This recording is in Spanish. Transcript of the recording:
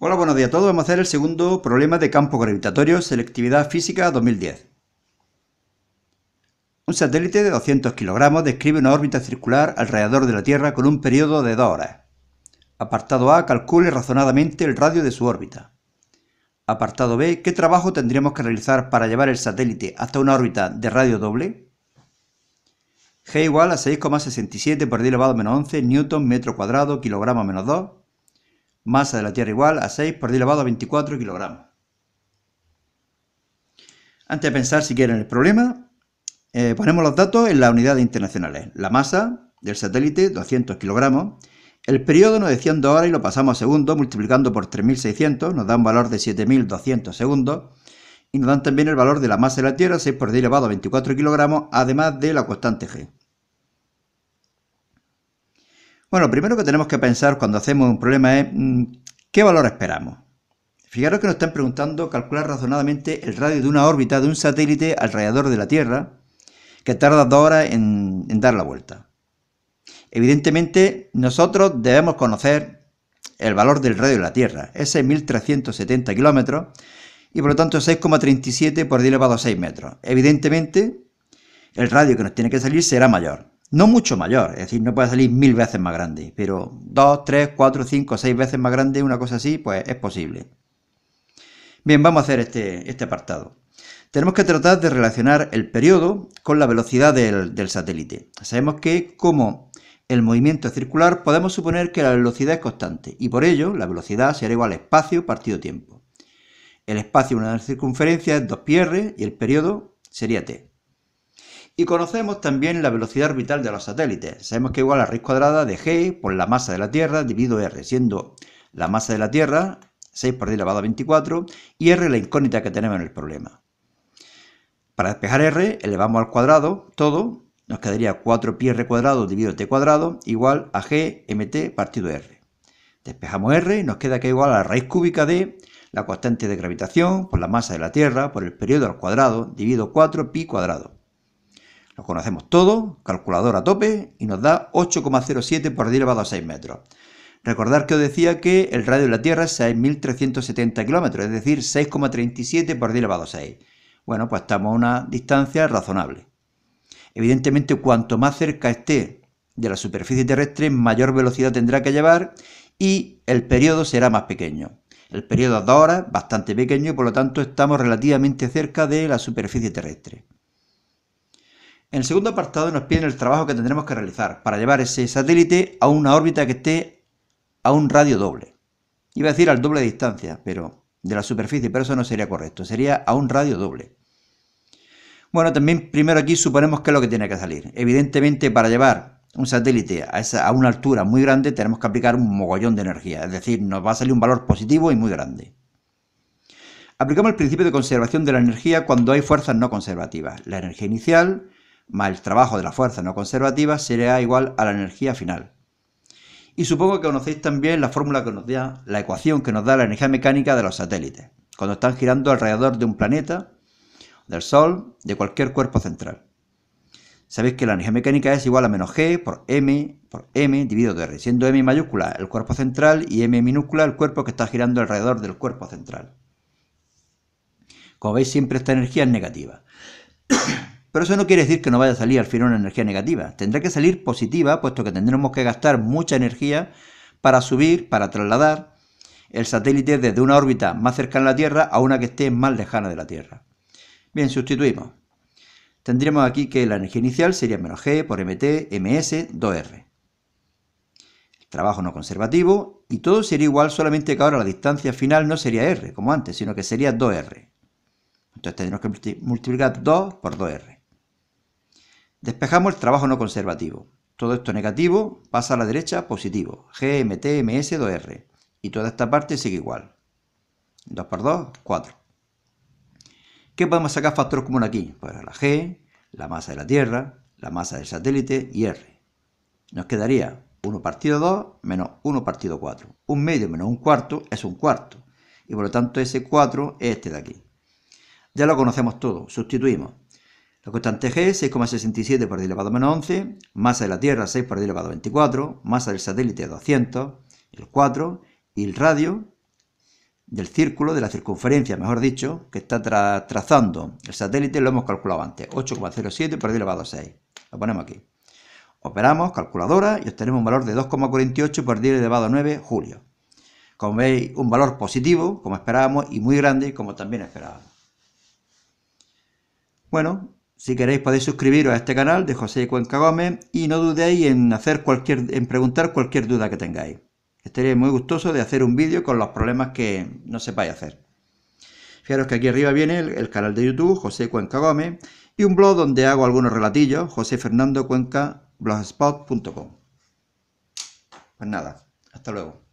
Hola, buenos días a todos. Vamos a hacer el segundo problema de campo gravitatorio, selectividad física 2010. Un satélite de 200 kilogramos describe una órbita circular alrededor de la Tierra con un periodo de 2 horas. Apartado A, calcule razonadamente el radio de su órbita. Apartado B, ¿qué trabajo tendríamos que realizar para llevar el satélite hasta una órbita de radio doble? G igual a 6,67 por 10 elevado menos 11 newton metro cuadrado kilogramo menos 2 Masa de la Tierra igual a 6 por 10 elevado a 24 kilogramos. Antes de pensar siquiera en el problema, eh, ponemos los datos en las unidades internacionales. La masa del satélite, 200 kilogramos. El periodo nos decían 2 horas y lo pasamos a segundos, multiplicando por 3600, nos da un valor de 7200 segundos. Y nos dan también el valor de la masa de la Tierra, 6 por 10 elevado a 24 kilogramos, además de la constante G. Bueno, primero que tenemos que pensar cuando hacemos un problema es mm, qué valor esperamos. Fijaros que nos están preguntando calcular razonadamente el radio de una órbita de un satélite alrededor de la Tierra que tarda dos horas en, dar la vuelta. Evidentemente, nosotros debemos conocer el valor del radio de la Tierra. Ese es 1370 kilómetros y por lo tanto 6,37 por 10 elevado a 6 metros. Evidentemente, el radio que nos tiene que salir será mayor no mucho mayor, es decir, no puede salir mil veces más grande, pero dos, tres, cuatro, cinco, seis veces más grande, una cosa así, pues es posible. Bien, vamos a hacer este, este apartado. Tenemos que tratar de relacionar el periodo con la velocidad del, satélite. Sabemos que como el movimiento es circular, podemos suponer que la velocidad es constante, y por ello la velocidad será igual a espacio partido tiempo. El espacio de una circunferencia es 2πr y el periodo sería t. Y conocemos también la velocidad orbital de los satélites. Sabemos que es igual a raíz cuadrada de g por la masa de la Tierra dividido r, siendo la masa de la Tierra 6 por 10 elevado a 24 y r la incógnita que tenemos en el problema. Para despejar r elevamos al cuadrado todo, nos quedaría 4 pi r cuadrado dividido t cuadrado igual a g mt partido r. Despejamos r y nos queda que igual a la raíz cúbica de la constante de gravitación por la masa de la Tierra por el periodo al cuadrado dividido 4 pi cuadrado. Lo conocemos todo, calculador a tope, y nos da 8,07 por 10 elevado a 6 metros. Recordar que os decía que el radio de la Tierra es 6.370 kilómetros, es decir, 6,37 por 10 elevado a 6. Bueno, pues estamos a una distancia razonable. Evidentemente, cuanto más cerca esté de la superficie terrestre, mayor velocidad tendrá que llevar y el periodo será más pequeño. El periodo de dos horas, bastante pequeño, y por lo tanto estamos relativamente cerca de la superficie terrestre. En el segundo apartado nos piden el trabajo que tendremos que realizar para llevar ese satélite a una órbita que esté a un radio doble. Iba a decir al doble de distancia, pero de la superficie, pero eso no sería correcto, sería a un radio doble. Bueno, también primero aquí suponemos qué es lo que tiene que salir. Evidentemente para llevar un satélite a, a una altura muy grande tenemos que aplicar un mogollón de energía, es decir, nos va a salir un valor positivo y muy grande. Aplicamos el principio de conservación de la energía cuando hay fuerzas no conservativas. La energía inicial, más el trabajo de la fuerza no conservativa será igual a la energía final. Y supongo que conocéis también la fórmula que nos da, la ecuación que nos da la energía mecánica de los satélites, cuando están girando alrededor de un planeta, del Sol, de cualquier cuerpo central. Sabéis que la energía mecánica es igual a menos G por M por M dividido de R, siendo M mayúscula el cuerpo central y M minúscula el cuerpo que está girando alrededor del cuerpo central. Como veis, siempre esta energía es negativa. Pero eso no quiere decir que no vaya a salir al final una energía negativa. Tendrá que salir positiva, puesto que tendremos que gastar mucha energía para subir, para trasladar el satélite desde una órbita más cercana a la Tierra a una que esté más lejana de la Tierra. Bien, sustituimos. Tendríamos aquí que la energía inicial sería menos G por MT, MS, 2R. El trabajo no conservativo y todo sería igual, solamente que ahora la distancia final no sería R, como antes, sino que sería 2R. Entonces tendremos que multiplicar 2 por 2R. Despejamos el trabajo no conservativo. Todo esto negativo pasa a la derecha positivo. gmtms 2R. Y toda esta parte sigue igual. 2 por 2, 4. ¿Qué podemos sacar factor común aquí? Pues la G, la masa de la Tierra, la masa del satélite y R. Nos quedaría 1 partido 2 menos 1 partido 4. Un medio menos un cuarto es un cuarto. Y por lo tanto ese 4 es este de aquí. Ya lo conocemos todo. Sustituimos. La constante G, 6,67 por 10 elevado a menos 11, masa de la Tierra, 6 por 10 elevado a 24, masa del satélite, 200, el 4, y el radio del círculo, de la circunferencia, mejor dicho, que está trazando el satélite, lo hemos calculado antes, 8,07 por 10 elevado a 6. Lo ponemos aquí. Operamos calculadora y obtenemos un valor de 2,48 por 10 elevado a 9 julio. Como veis, un valor positivo, como esperábamos, y muy grande, como también esperábamos. Bueno, si queréis podéis suscribiros a este canal de José Cuenca Gómez y no dudéis en, hacer cualquier, en preguntar cualquier duda que tengáis. Estaré muy gustoso de hacer un vídeo con los problemas que no sepáis hacer. Fijaros que aquí arriba viene el, canal de YouTube José Cuenca Gómez y un blog donde hago algunos relatillos, josefernandocuencablogspot.com. Pues nada, hasta luego.